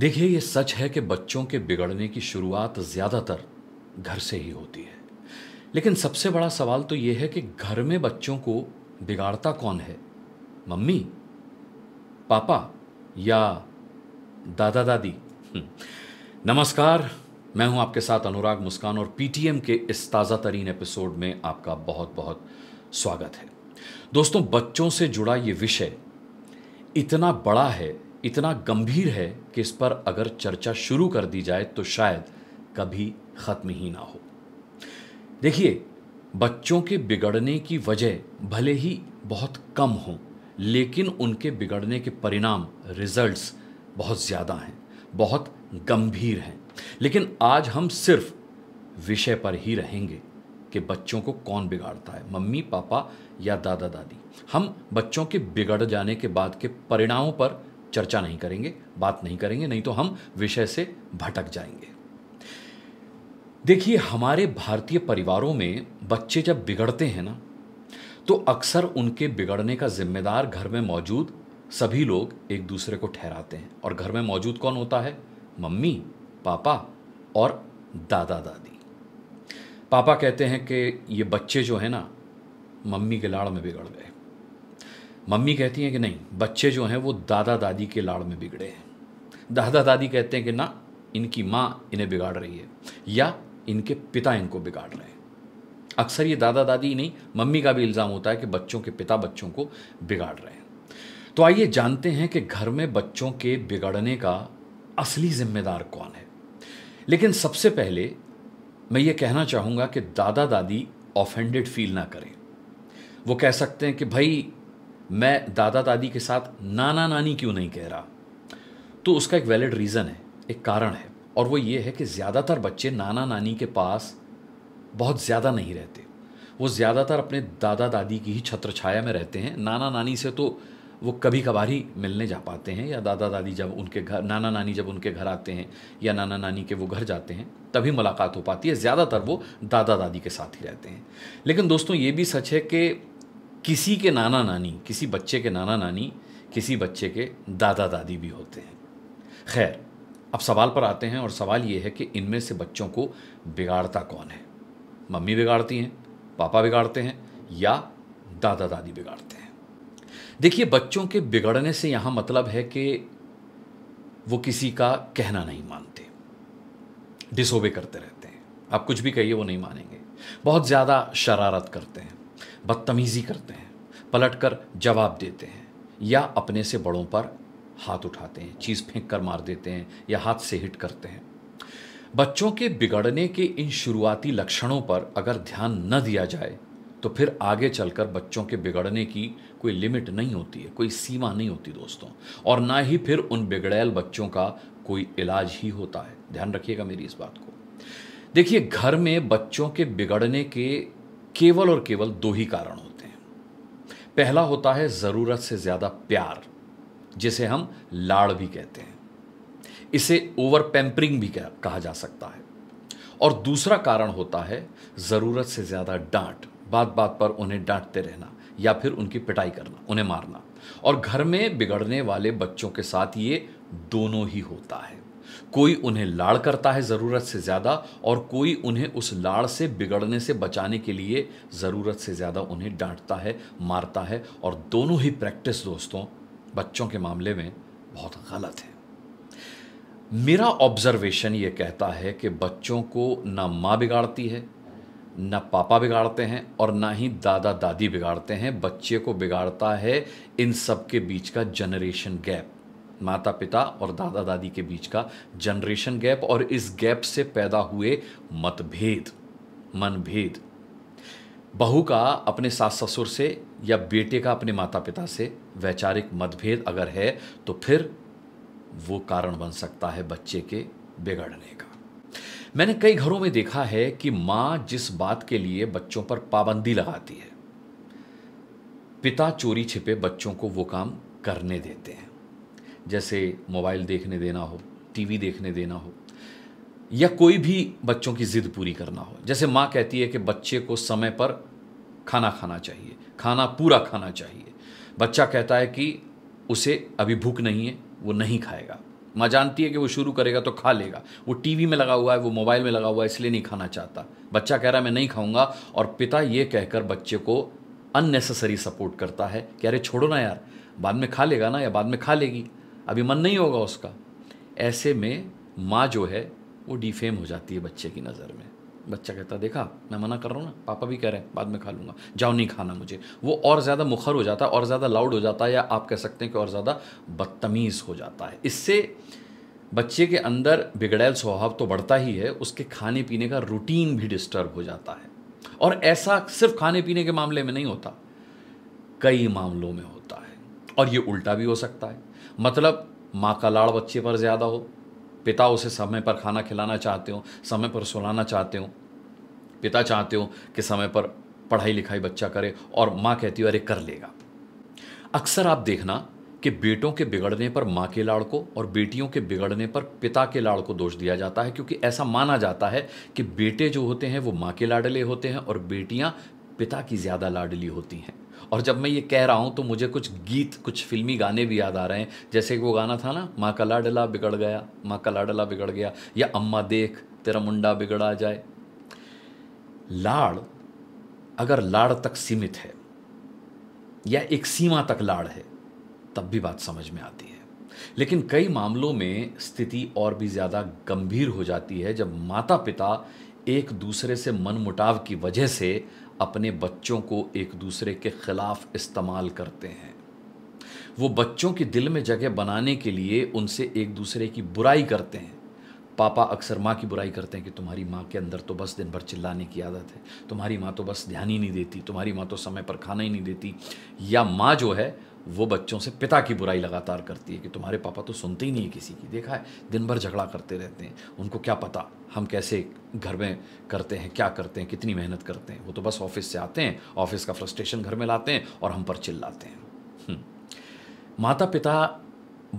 देखिए ये सच है कि बच्चों के बिगड़ने की शुरुआत ज़्यादातर घर से ही होती है लेकिन सबसे बड़ा सवाल तो ये है कि घर में बच्चों को बिगाड़ता कौन है मम्मी पापा या दादा दादी हम्म। नमस्कार मैं हूं आपके साथ अनुराग मुस्कान और पीटीएम के इस ताज़ा तरीन एपिसोड में आपका बहुत बहुत स्वागत है दोस्तों बच्चों से जुड़ा ये विषय इतना बड़ा है इतना गंभीर है कि इस पर अगर चर्चा शुरू कर दी जाए तो शायद कभी ख़त्म ही ना हो देखिए बच्चों के बिगड़ने की वजह भले ही बहुत कम हों लेकिन उनके बिगड़ने के परिणाम रिजल्ट्स बहुत ज़्यादा हैं बहुत गंभीर हैं लेकिन आज हम सिर्फ विषय पर ही रहेंगे कि बच्चों को कौन बिगाड़ता है मम्मी पापा या दादा दादी हम बच्चों के बिगड़ जाने के बाद के परिणामों पर चर्चा नहीं करेंगे बात नहीं करेंगे नहीं तो हम विषय से भटक जाएंगे देखिए हमारे भारतीय परिवारों में बच्चे जब बिगड़ते हैं ना तो अक्सर उनके बिगड़ने का जिम्मेदार घर में मौजूद सभी लोग एक दूसरे को ठहराते हैं और घर में मौजूद कौन होता है मम्मी पापा और दादा दादी पापा कहते हैं कि ये बच्चे जो है ना मम्मी के लाड़ में बिगड़ गए मम्मी कहती हैं कि नहीं बच्चे जो हैं वो दादा दादी के लाड़ में बिगड़े हैं दादा दादी कहते हैं कि ना इनकी माँ इन्हें बिगाड़ रही है या इनके पिता इनको बिगाड़ रहे हैं अक्सर ये दादा दादी नहीं मम्मी का भी इल्ज़ाम होता है कि बच्चों के पिता बच्चों को बिगाड़ रहे हैं तो आइए जानते हैं कि घर में बच्चों के बिगड़ने का असली जिम्मेदार कौन है लेकिन सबसे पहले मैं ये कहना चाहूँगा कि दादा दादी ऑफेंडेड फील ना करें वो कह सकते हैं कि भाई मैं दादा दादी के साथ नाना नानी क्यों नहीं कह रहा तो उसका एक वैलिड रीज़न है एक कारण है और वो ये है कि ज़्यादातर बच्चे नाना नानी के पास बहुत ज़्यादा नहीं रहते वो ज़्यादातर अपने दादा दादी की ही छत्र छाया में रहते हैं नाना नानी से तो वो कभी कभार ही मिलने जा पाते हैं या दादा दादी जब उनके घर नाना नानी जब उनके घर आते हैं या नाना नानी के वो घर जाते हैं तभी मुलाकात हो पाती है ज़्यादातर वो दादा दादी के साथ ही रहते हैं लेकिन दोस्तों ये भी सच है कि किसी के नाना नानी किसी बच्चे के नाना नानी किसी बच्चे के दादा दादी भी होते हैं खैर अब सवाल पर आते हैं और सवाल ये है कि इनमें से बच्चों को बिगाड़ता कौन है मम्मी बिगाड़ती हैं पापा बिगाड़ते हैं या दादा दादी बिगाड़ते हैं देखिए बच्चों के बिगड़ने से यहाँ मतलब है कि वो किसी का कहना नहीं मानते डिसोबे करते रहते हैं आप कुछ भी कहिए वो नहीं मानेंगे बहुत ज़्यादा शरारत करते हैं बदतमीज़ी करते हैं पलट कर जवाब देते हैं या अपने से बड़ों पर हाथ उठाते हैं चीज़ फेंक कर मार देते हैं या हाथ से हिट करते हैं बच्चों के बिगड़ने के इन शुरुआती लक्षणों पर अगर ध्यान न दिया जाए तो फिर आगे चलकर बच्चों के बिगड़ने की कोई लिमिट नहीं होती है कोई सीमा नहीं होती दोस्तों और ना ही फिर उन बिगड़ैल बच्चों का कोई इलाज ही होता है ध्यान रखिएगा मेरी इस बात को देखिए घर में बच्चों के बिगड़ने के केवल और केवल दो ही कारण होते हैं पहला होता है ज़रूरत से ज़्यादा प्यार जिसे हम लाड़ भी कहते हैं इसे ओवर पेम्परिंग भी कहा जा सकता है और दूसरा कारण होता है ज़रूरत से ज़्यादा डांट बात बात पर उन्हें डांटते रहना या फिर उनकी पिटाई करना उन्हें मारना और घर में बिगड़ने वाले बच्चों के साथ ये दोनों ही होता है कोई उन्हें लाड़ करता है ज़रूरत से ज़्यादा और कोई उन्हें उस लाड़ से बिगड़ने से बचाने के लिए ज़रूरत से ज़्यादा उन्हें डांटता है मारता है और दोनों ही प्रैक्टिस दोस्तों बच्चों के मामले में बहुत गलत है मेरा ऑब्जर्वेशन ये कहता है कि बच्चों को ना माँ बिगाड़ती है ना पापा बिगाड़ते हैं और ना ही दादा दादी बिगाड़ते हैं बच्चे को बिगाड़ता है इन सब के बीच का जनरेशन गैप माता पिता और दादा दादी के बीच का जनरेशन गैप और इस गैप से पैदा हुए मतभेद मनभेद बहू का अपने सास ससुर से या बेटे का अपने माता पिता से वैचारिक मतभेद अगर है तो फिर वो कारण बन सकता है बच्चे के बिगड़ने का मैंने कई घरों में देखा है कि माँ जिस बात के लिए बच्चों पर पाबंदी लगाती है पिता चोरी छिपे बच्चों को वो काम करने देते हैं जैसे मोबाइल देखने देना हो टीवी देखने देना हो या कोई भी बच्चों की ज़िद पूरी करना हो जैसे माँ कहती है कि बच्चे को समय पर खाना खाना चाहिए खाना पूरा खाना चाहिए बच्चा कहता है कि उसे अभी भूख नहीं है वो नहीं खाएगा माँ जानती है कि वो शुरू करेगा तो खा लेगा वो टीवी में लगा हुआ है वो मोबाइल में लगा हुआ है इसलिए नहीं खाना चाहता बच्चा कह रहा है मैं नहीं खाऊंगा और पिता ये कहकर बच्चे को अननेसेसरी सपोर्ट करता है कि अरे छोड़ो ना यार बाद में खा लेगा ना या बाद में खा लेगी अभी मन नहीं होगा उसका ऐसे में माँ जो है वो डिफेम हो जाती है बच्चे की नज़र में बच्चा कहता है देखा मैं मना कर रहा हूँ ना पापा भी कह रहे हैं बाद में खा लूँगा जाओ नहीं खाना मुझे वो और ज़्यादा मुखर हो जाता है और ज़्यादा लाउड हो जाता है या आप कह सकते हैं कि और ज़्यादा बदतमीज़ हो जाता है इससे बच्चे के अंदर बिगड़ैल स्वभाव तो बढ़ता ही है उसके खाने पीने का रूटीन भी डिस्टर्ब हो जाता है और ऐसा सिर्फ खाने पीने के मामले में नहीं होता कई मामलों में होता है और ये उल्टा भी हो सकता है मतलब माँ का लाड़ बच्चे पर ज़्यादा हो पिता उसे समय पर खाना खिलाना चाहते हो समय पर सुलाना चाहते हो पिता चाहते हो कि समय पर पढ़ाई लिखाई बच्चा करे और माँ कहती हो अरे कर लेगा अक्सर आप देखना कि बेटों के बिगड़ने पर माँ के लाड़ को और बेटियों के बिगड़ने पर पिता के लाड़ को दोष दिया जाता है क्योंकि ऐसा माना जाता है कि बेटे जो होते हैं वो माँ के लाडले होते हैं और बेटियाँ पिता की ज़्यादा लाडली होती हैं और जब मैं ये कह रहा हूँ तो मुझे कुछ गीत कुछ फिल्मी गाने भी याद आ रहे हैं जैसे वो गाना था ना माँ का लाडला बिगड़ गया माँ का लाडला बिगड़ गया या अम्मा देख तेरा मुंडा बिगड़ा जाए लाड़ अगर लाड़ तक सीमित है या एक सीमा तक लाड़ है तब भी बात समझ में आती है लेकिन कई मामलों में स्थिति और भी ज़्यादा गंभीर हो जाती है जब माता पिता एक दूसरे से मनमुटाव की वजह से अपने बच्चों को एक दूसरे के खिलाफ इस्तेमाल करते हैं वो बच्चों के दिल में जगह बनाने के लिए उनसे एक दूसरे की बुराई करते हैं पापा अक्सर माँ की बुराई करते हैं कि तुम्हारी माँ के अंदर तो बस दिन भर चिल्लाने की आदत है तुम्हारी माँ तो बस ध्यान ही नहीं देती तुम्हारी माँ तो समय पर खाना ही नहीं देती या माँ जो है वो बच्चों से पिता की बुराई लगातार करती है कि तुम्हारे पापा तो सुनते ही नहीं है किसी की देखा है दिन भर झगड़ा करते रहते हैं उनको क्या पता हम कैसे घर में करते हैं क्या करते हैं कितनी मेहनत करते हैं वो तो बस ऑफिस से आते हैं ऑफिस का फ्रस्ट्रेशन घर में लाते हैं और हम पर चिल्लाते हैं हम्म। माता पिता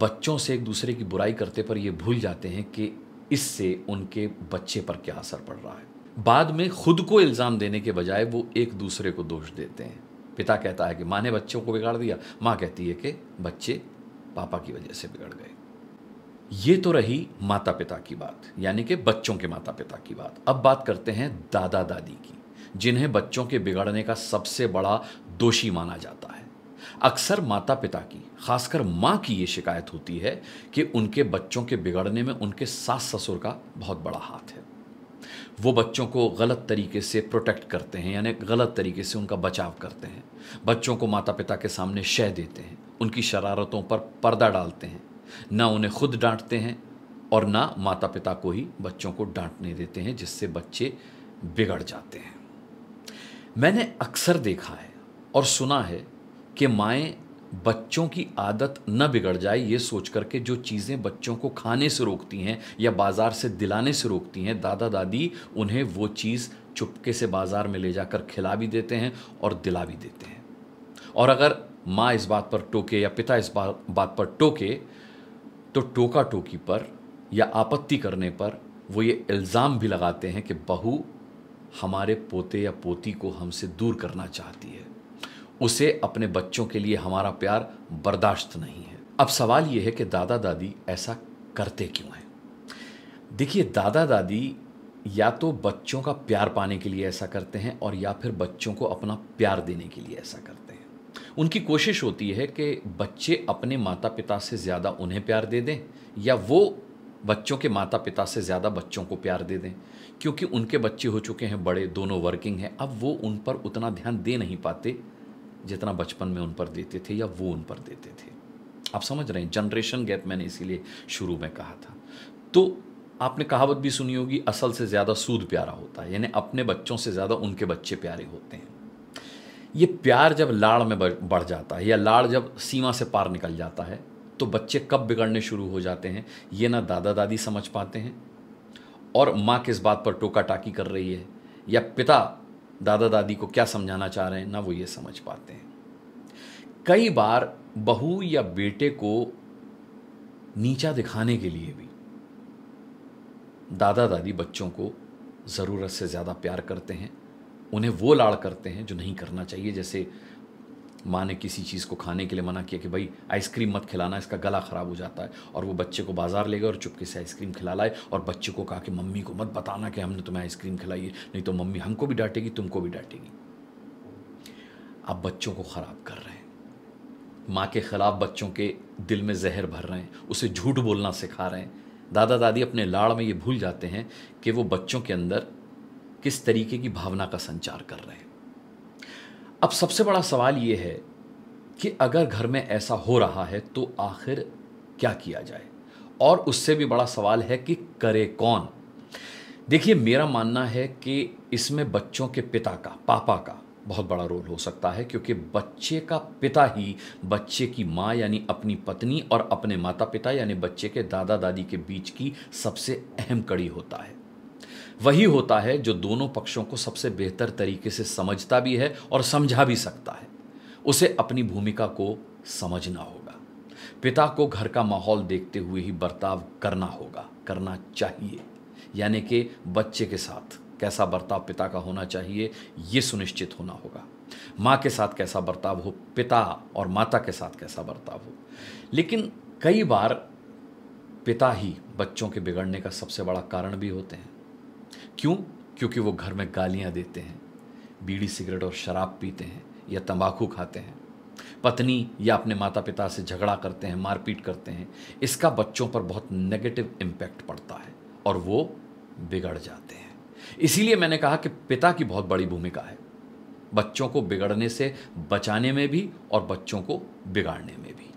बच्चों से एक दूसरे की बुराई करते पर ये भूल जाते हैं कि इससे उनके बच्चे पर क्या असर पड़ रहा है बाद में खुद को इल्ज़ाम देने के बजाय वो एक दूसरे को दोष देते हैं पिता कहता है कि माँ ने बच्चों को बिगाड़ दिया माँ कहती है कि बच्चे पापा की वजह से बिगड़ गए ये तो रही माता पिता की बात यानी कि बच्चों के माता पिता की बात अब बात करते हैं दादा दादी की जिन्हें बच्चों के बिगड़ने का सबसे बड़ा दोषी माना जाता है अक्सर माता पिता की खासकर माँ की ये शिकायत होती है कि उनके बच्चों के बिगड़ने में उनके सास ससुर का बहुत बड़ा हाथ है वो बच्चों को गलत तरीके से प्रोटेक्ट करते हैं यानी गलत तरीके से उनका बचाव करते हैं बच्चों को माता पिता के सामने शह देते हैं उनकी शरारतों पर पर्दा डालते हैं ना उन्हें खुद डांटते हैं और ना माता पिता को ही बच्चों को डांटने देते हैं जिससे बच्चे बिगड़ जाते हैं मैंने अक्सर देखा है और सुना है कि माएँ बच्चों की आदत न बिगड़ जाए ये सोच करके जो चीज़ें बच्चों को खाने से रोकती हैं या बाज़ार से दिलाने से रोकती हैं दादा दादी उन्हें वो चीज़ चुपके से बाज़ार में ले जाकर खिला भी देते हैं और दिला भी देते हैं और अगर माँ इस बात पर टोके या पिता इस बात पर टोके तो टोका टोकी पर या आपत्ति करने पर वो ये इल्ज़ाम भी लगाते हैं कि बहू हमारे पोते या पोती को हमसे दूर करना चाहती है उसे अपने बच्चों के लिए हमारा प्यार बर्दाश्त नहीं है अब सवाल यह है कि दादा दादी ऐसा करते क्यों हैं देखिए दादा दादी या तो बच्चों का प्यार पाने के लिए ऐसा करते हैं और या फिर बच्चों को अपना प्यार देने के लिए ऐसा करते हैं उनकी कोशिश होती है कि बच्चे अपने माता पिता से ज़्यादा उन्हें प्यार दे दें या वो बच्चों के माता पिता से ज़्यादा बच्चों को प्यार दे दें क्योंकि उनके बच्चे हो चुके हैं बड़े दोनों वर्किंग हैं अब वो उन पर उतना ध्यान दे नहीं पाते जितना बचपन में उन पर देते थे या वो उन पर देते थे आप समझ रहे हैं जनरेशन गैप मैंने इसीलिए शुरू में कहा था तो आपने कहावत भी सुनी होगी असल से ज़्यादा सूद प्यारा होता है यानी अपने बच्चों से ज़्यादा उनके बच्चे प्यारे होते हैं ये प्यार जब लाड़ में बढ़ जाता है या लाड़ जब सीमा से पार निकल जाता है तो बच्चे कब बिगड़ने शुरू हो जाते हैं ये ना दादा दादी समझ पाते हैं और माँ किस बात पर टोका टाकी कर रही है या पिता दादा दादी को क्या समझाना चाह रहे हैं ना वो ये समझ पाते हैं कई बार बहू या बेटे को नीचा दिखाने के लिए भी दादा दादी बच्चों को ज़रूरत से ज़्यादा प्यार करते हैं उन्हें वो लाड़ करते हैं जो नहीं करना चाहिए जैसे माँ ने किसी चीज़ को खाने के लिए मना किया कि भाई आइसक्रीम मत खिलाना इसका गला ख़राब हो जाता है और वो बच्चे को बाज़ार ले गए और चुपके से आइसक्रीम खिला लाए और बच्चे को कहा कि मम्मी को मत बताना कि हमने तुम्हें आइसक्रीम खिलाई है नहीं तो मम्मी हमको भी डांटेगी तुमको भी डांटेगी आप बच्चों को ख़राब कर रहे हैं माँ के ख़िलाफ़ बच्चों के दिल में जहर भर रहे हैं उसे झूठ बोलना सिखा रहे हैं दादा दादी अपने लाड़ में ये भूल जाते हैं कि वो बच्चों के अंदर किस तरीके की भावना का संचार कर रहे हैं अब सबसे बड़ा सवाल ये है कि अगर घर में ऐसा हो रहा है तो आखिर क्या किया जाए और उससे भी बड़ा सवाल है कि करे कौन देखिए मेरा मानना है कि इसमें बच्चों के पिता का पापा का बहुत बड़ा रोल हो सकता है क्योंकि बच्चे का पिता ही बच्चे की माँ यानी अपनी पत्नी और अपने माता पिता यानी बच्चे के दादा दादी के बीच की सबसे अहम कड़ी होता है वही होता है जो दोनों पक्षों को सबसे बेहतर तरीके से समझता भी है और समझा भी सकता है उसे अपनी भूमिका को समझना होगा पिता को घर का माहौल देखते हुए ही बर्ताव करना होगा करना चाहिए यानी कि बच्चे के साथ कैसा बर्ताव पिता का होना चाहिए ये सुनिश्चित होना होगा माँ के साथ कैसा बर्ताव हो पिता और माता के साथ कैसा बर्ताव हो लेकिन कई बार पिता ही बच्चों के बिगड़ने का सबसे बड़ा कारण भी होते हैं क्यों क्योंकि वो घर में गालियां देते हैं बीड़ी सिगरेट और शराब पीते हैं या तंबाकू खाते हैं पत्नी या अपने माता पिता से झगड़ा करते हैं मारपीट करते हैं इसका बच्चों पर बहुत नेगेटिव इम्पैक्ट पड़ता है और वो बिगड़ जाते हैं इसीलिए मैंने कहा कि पिता की बहुत बड़ी भूमिका है बच्चों को बिगड़ने से बचाने में भी और बच्चों को बिगाड़ने में भी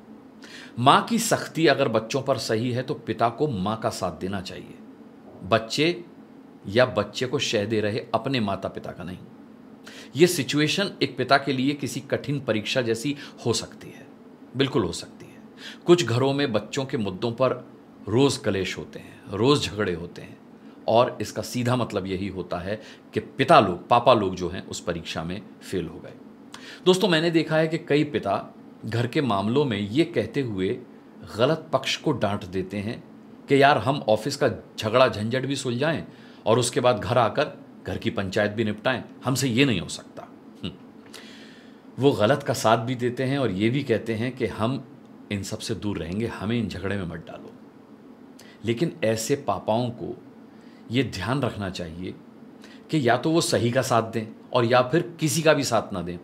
माँ की सख्ती अगर बच्चों पर सही है तो पिता को माँ का साथ देना चाहिए बच्चे या बच्चे को शह दे रहे अपने माता पिता का नहीं ये सिचुएशन एक पिता के लिए किसी कठिन परीक्षा जैसी हो सकती है बिल्कुल हो सकती है कुछ घरों में बच्चों के मुद्दों पर रोज़ कलेश होते हैं रोज़ झगड़े होते हैं और इसका सीधा मतलब यही होता है कि पिता लोग पापा लोग जो हैं उस परीक्षा में फेल हो गए दोस्तों मैंने देखा है कि कई पिता घर के मामलों में ये कहते हुए गलत पक्ष को डांट देते हैं कि यार हम ऑफिस का झगड़ा झंझट भी सुलझाएं और उसके बाद घर आकर घर की पंचायत भी निपटाएं हमसे ये नहीं हो सकता हम्म। वो गलत का साथ भी देते हैं और ये भी कहते हैं कि हम इन सब से दूर रहेंगे हमें इन झगड़े में मत डालो लेकिन ऐसे पापाओं को ये ध्यान रखना चाहिए कि या तो वो सही का साथ दें और या फिर किसी का भी साथ ना दें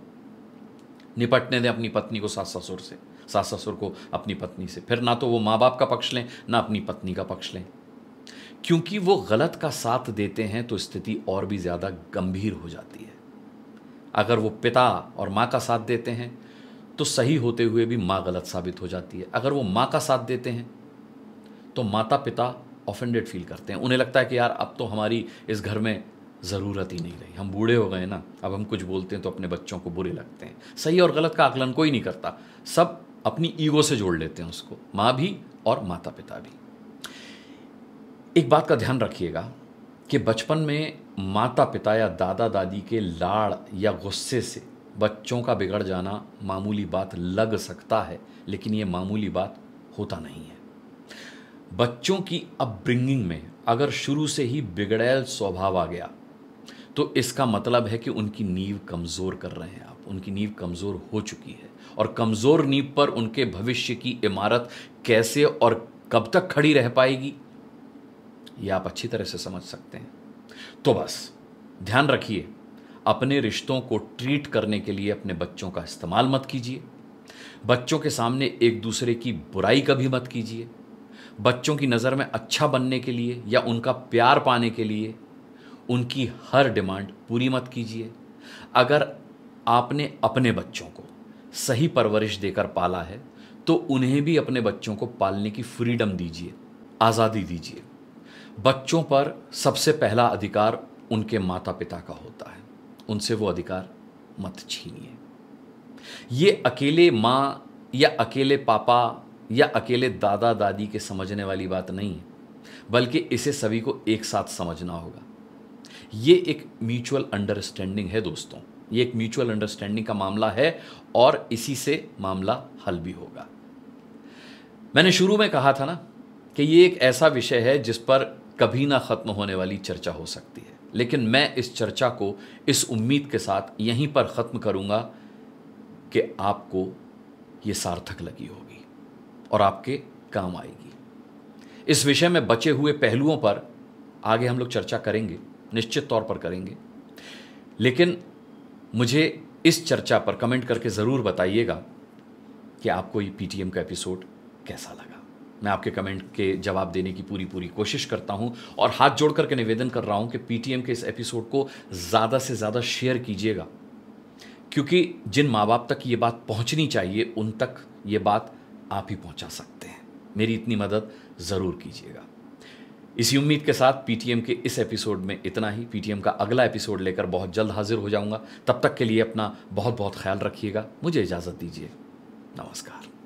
निपटने दें अपनी पत्नी को सास ससुर से सास ससुर को अपनी पत्नी से फिर ना तो वो माँ बाप का पक्ष लें ना अपनी पत्नी का पक्ष लें क्योंकि वो गलत का साथ देते हैं तो स्थिति और भी ज़्यादा गंभीर हो जाती है अगर वो पिता और माँ का साथ देते हैं तो सही होते हुए भी माँ गलत साबित हो जाती है अगर वो माँ का साथ देते हैं तो माता पिता ऑफेंडेड फील करते हैं उन्हें लगता है कि यार अब तो हमारी इस घर में ज़रूरत ही नहीं रही हम बूढ़े हो गए ना अब हम कुछ बोलते हैं तो अपने बच्चों को बुरे लगते हैं सही और गलत का आकलन कोई नहीं करता सब अपनी ईगो से जोड़ लेते हैं उसको माँ भी और माता पिता भी एक बात का ध्यान रखिएगा कि बचपन में माता पिता या दादा दादी के लाड़ या गुस्से से बच्चों का बिगड़ जाना मामूली बात लग सकता है लेकिन ये मामूली बात होता नहीं है बच्चों की अपब्रिंगिंग में अगर शुरू से ही बिगड़ैल स्वभाव आ गया तो इसका मतलब है कि उनकी नींव कमज़ोर कर रहे हैं आप उनकी नींव कमज़ोर हो चुकी है और कमज़ोर नींव पर उनके भविष्य की इमारत कैसे और कब तक खड़ी रह पाएगी ये आप अच्छी तरह से समझ सकते हैं तो बस ध्यान रखिए अपने रिश्तों को ट्रीट करने के लिए अपने बच्चों का इस्तेमाल मत कीजिए बच्चों के सामने एक दूसरे की बुराई कभी मत कीजिए बच्चों की नज़र में अच्छा बनने के लिए या उनका प्यार पाने के लिए उनकी हर डिमांड पूरी मत कीजिए अगर आपने अपने बच्चों को सही परवरिश देकर पाला है तो उन्हें भी अपने बच्चों को पालने की फ्रीडम दीजिए आज़ादी दीजिए बच्चों पर सबसे पहला अधिकार उनके माता पिता का होता है उनसे वो अधिकार मत छीनिए ये अकेले माँ या अकेले पापा या अकेले दादा दादी के समझने वाली बात नहीं है बल्कि इसे सभी को एक साथ समझना होगा ये एक म्यूचुअल अंडरस्टैंडिंग है दोस्तों ये एक म्यूचुअल अंडरस्टैंडिंग का मामला है और इसी से मामला हल भी होगा मैंने शुरू में कहा था ना कि ये एक ऐसा विषय है जिस पर कभी ना ख़त्म होने वाली चर्चा हो सकती है लेकिन मैं इस चर्चा को इस उम्मीद के साथ यहीं पर ख़त्म करूँगा कि आपको ये सार्थक लगी होगी और आपके काम आएगी इस विषय में बचे हुए पहलुओं पर आगे हम लोग चर्चा करेंगे निश्चित तौर पर करेंगे लेकिन मुझे इस चर्चा पर कमेंट करके ज़रूर बताइएगा कि आपको ये पीटीएम का एपिसोड कैसा लगा मैं आपके कमेंट के जवाब देने की पूरी पूरी कोशिश करता हूं और हाथ जोड़ करके निवेदन कर रहा हूं कि पीटीएम के इस एपिसोड को ज़्यादा से ज़्यादा शेयर कीजिएगा क्योंकि जिन माँ बाप तक ये बात पहुंचनी चाहिए उन तक ये बात आप ही पहुंचा सकते हैं मेरी इतनी मदद ज़रूर कीजिएगा इसी उम्मीद के साथ पीटीएम के इस एपिसोड में इतना ही पीटीएम का अगला एपिसोड लेकर बहुत जल्द हाजिर हो जाऊंगा तब तक के लिए अपना बहुत बहुत ख्याल रखिएगा मुझे इजाज़त दीजिए नमस्कार